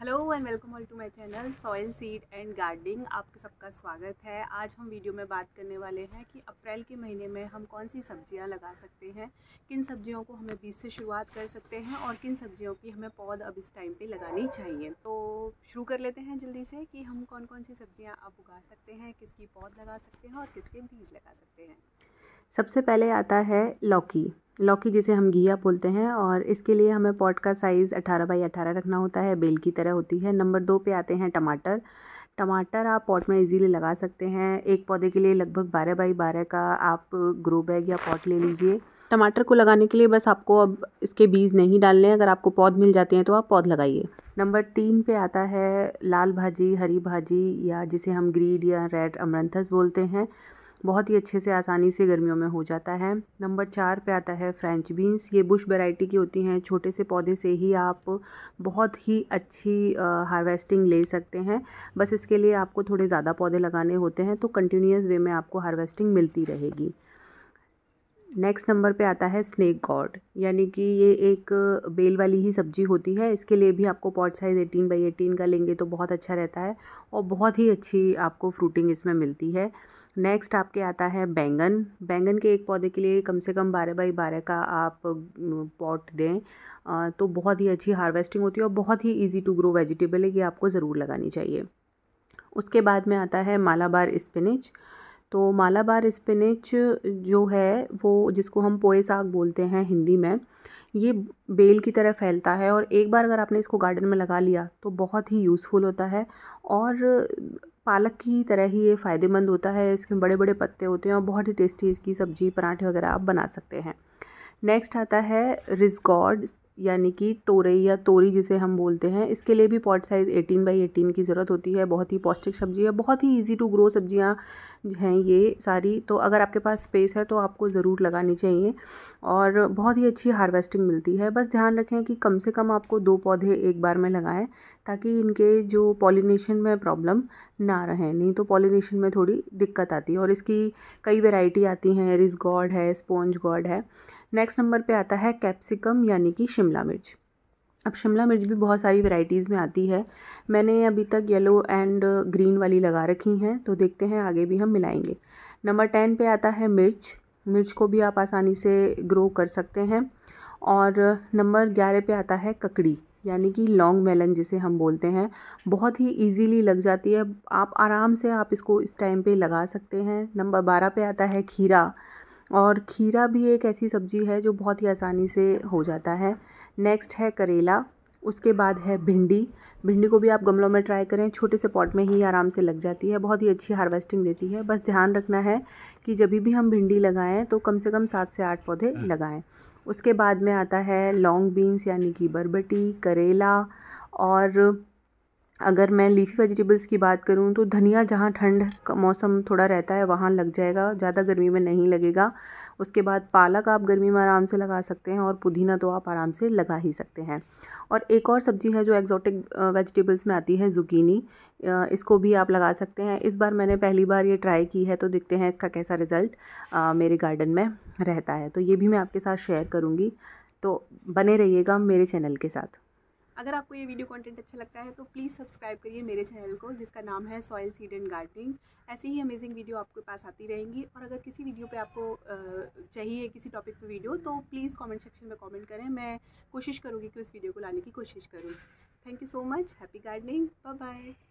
Hello and welcome all to my channel soil seed and gardening आपका सबका स्वागत है आज हम वीडियो में बात करने वाले हैं कि अप्रैल के महीने में हम कौन सी सब्जियां लगा सकते हैं किन सब्जियों को हमें बीज से शुरुआत कर सकते हैं और किन सब्जियों की हमें पौध अब इस टाइम पे लगानी चाहिए तो शुरू कर लेते हैं जल्दी से कि हम कौन कौन सी सब्जियाँ अब उगा सकते हैं किसकी पौध लगा सकते हैं और किसके बीज लगा सकते हैं सबसे पहले आता है लौकी लौकी जिसे हम घिया बोलते हैं और इसके लिए हमें पॉट का साइज़ अठारह बाई अठारह रखना होता है बेल की तरह होती है नंबर दो पे आते हैं टमाटर टमाटर आप पॉट में इजीली लगा सकते हैं एक पौधे के लिए लगभग बारह बाई बारह का आप ग्रो बैग या पॉट ले लीजिए टमाटर को लगाने के लिए बस आपको अब इसके बीज नहीं डालने अगर आपको पौध मिल जाते हैं तो आप पौध लगाइए नंबर तीन पे आता है लाल भाजी हरी भाजी या जिसे हम ग्रीड या रेड अमरंथस बोलते हैं बहुत ही अच्छे से आसानी से गर्मियों में हो जाता है नंबर चार पे आता है फ्रेंच बीन्स ये बुश वैरायटी की होती हैं छोटे से पौधे से ही आप बहुत ही अच्छी हार्वेस्टिंग ले सकते हैं बस इसके लिए आपको थोड़े ज़्यादा पौधे लगाने होते हैं तो कंटिन्यूस वे में आपको हार्वेस्टिंग मिलती रहेगी नेक्स्ट नंबर पे आता है स्नेक गॉड यानी कि ये एक बेल वाली ही सब्जी होती है इसके लिए भी आपको pot size eighteen by eighteen का लेंगे तो बहुत अच्छा रहता है और बहुत ही अच्छी आपको फ्रूटिंग इसमें मिलती है नेक्स्ट आपके आता है बैंगन बैंगन के एक पौधे के लिए कम से कम बारह बाई बारह का आप पॉट दें तो बहुत ही अच्छी हार्वेस्टिंग होती है और बहुत ही इजी टू ग्रो वेजिटेबल है ये आपको ज़रूर लगानी चाहिए उसके बाद में आता है मालाबार स्पिनिच तो मालाबार स्पिनिच जो है वो जिसको हम पोए साग बोलते हैं हिंदी में ये बेल की तरह फैलता है और एक बार अगर आपने इसको गार्डन में लगा लिया तो बहुत ही यूज़फुल होता है और पालक की तरह ही ये फ़ायदेमंद होता है इसमें बड़े बड़े पत्ते होते हैं और बहुत ही टेस्टी इसकी सब्ज़ी पराठे वगैरह आप बना सकते हैं नेक्स्ट आता है रिजगॉड यानी कि तोरई या तोरी जिसे हम बोलते हैं इसके लिए भी pot size eighteen by eighteen की ज़रूरत होती है बहुत ही पौष्टिक सब्जी है बहुत ही इजी टू ग्रो सब्जियां हैं ये सारी तो अगर आपके पास स्पेस है तो आपको ज़रूर लगानी चाहिए और बहुत ही अच्छी हार्वेस्टिंग मिलती है बस ध्यान रखें कि कम से कम आपको दो पौधे एक बार में लगाएं ताकि इनके जो पॉलिनेशन में प्रॉब्लम ना रहें नहीं तो पॉलिनेशन में थोड़ी दिक्कत आती है और इसकी कई वेराइटी आती हैं रिज गॉड है स्पॉन्ज गॉड है नेक्स्ट नंबर पे आता है कैप्सिकम यानी कि शिमला मिर्च अब शिमला मिर्च भी बहुत सारी वैरायटीज़ में आती है मैंने अभी तक येलो एंड ग्रीन वाली लगा रखी हैं तो देखते हैं आगे भी हम मिलाएंगे नंबर टेन पे आता है मिर्च मिर्च को भी आप आसानी से ग्रो कर सकते हैं और नंबर ग्यारह पे आता है ककड़ी यानी कि लॉन्ग मेलन जिसे हम बोलते हैं बहुत ही इजीली लग जाती है आप आराम से आप इसको इस टाइम पे लगा सकते हैं नंबर बारह पे आता है खीरा और खीरा भी एक ऐसी सब्ज़ी है जो बहुत ही आसानी से हो जाता है नेक्स्ट है करेला उसके बाद है भिंडी भिंडी को भी आप गमलों में ट्राई करें छोटे से पॉट में ही आराम से लग जाती है बहुत ही अच्छी हार्वेस्टिंग देती है बस ध्यान रखना है कि जब भी हम भिंडी लगाएं तो कम से कम सात से आठ पौधे हम्म। लगाएं उसके बाद में आता है लॉन्ग बीन्स यानी कि बरबटी करेला और अगर मैं लीफ़ी वेजिटेबल्स की बात करूँ तो धनिया जहाँ ठंड का मौसम थोड़ा रहता है वहाँ लग जाएगा ज़्यादा गर्मी में नहीं लगेगा उसके बाद पालक आप गर्मी में आराम से लगा सकते हैं और पुदीना तो आप आराम से लगा ही सकते हैं और एक और सब्ज़ी है जो एक्ज़ॉटिक वेजिटेबल्स में आती है ज़ुकीनी इसको भी आप लगा सकते हैं इस बार मैंने पहली बार ये ट्राई की है तो देखते हैं इसका कैसा रिज़ल्ट मेरे गार्डन में रहता है तो ये भी मैं आपके साथ शेयर करूँगी तो बने रहिएगा मेरे चैनल के साथ अगर आपको ये वीडियो कंटेंट अच्छा लगता है तो प्लीज़ सब्सक्राइब करिए मेरे चैनल को जिसका नाम है सॉयल सीड एंड गार्डनिंग ऐसी ही अमेजिंग वीडियो आपके पास आती रहेंगी और अगर किसी वीडियो पे आपको चाहिए किसी टॉपिक पे वीडियो तो प्लीज़ कमेंट सेक्शन में कमेंट करें मैं कोशिश करूँगी कि उस वीडियो को लाने की कोशिश करूँ thank you so much happy gardening bye bye